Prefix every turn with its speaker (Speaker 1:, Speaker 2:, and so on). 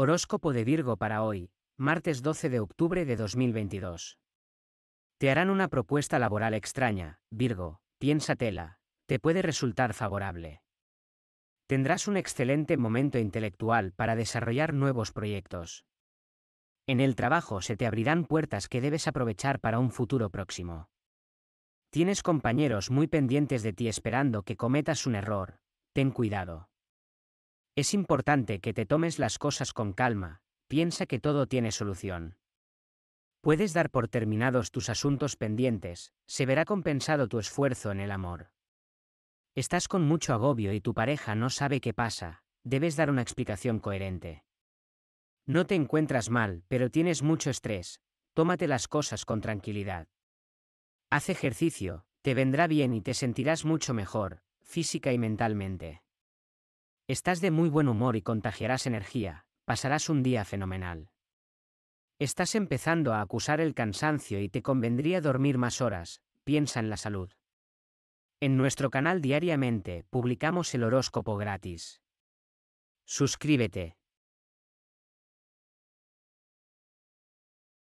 Speaker 1: Horóscopo de Virgo para hoy, martes 12 de octubre de 2022. Te harán una propuesta laboral extraña, Virgo, piénsatela, te puede resultar favorable. Tendrás un excelente momento intelectual para desarrollar nuevos proyectos. En el trabajo se te abrirán puertas que debes aprovechar para un futuro próximo. Tienes compañeros muy pendientes de ti esperando que cometas un error, ten cuidado. Es importante que te tomes las cosas con calma, piensa que todo tiene solución. Puedes dar por terminados tus asuntos pendientes, se verá compensado tu esfuerzo en el amor. Estás con mucho agobio y tu pareja no sabe qué pasa, debes dar una explicación coherente. No te encuentras mal, pero tienes mucho estrés, tómate las cosas con tranquilidad. Haz ejercicio, te vendrá bien y te sentirás mucho mejor, física y mentalmente. Estás de muy buen humor y contagiarás energía, pasarás un día fenomenal. Estás empezando a acusar el cansancio y te convendría dormir más horas, piensa en la salud. En nuestro canal diariamente publicamos el horóscopo gratis. Suscríbete.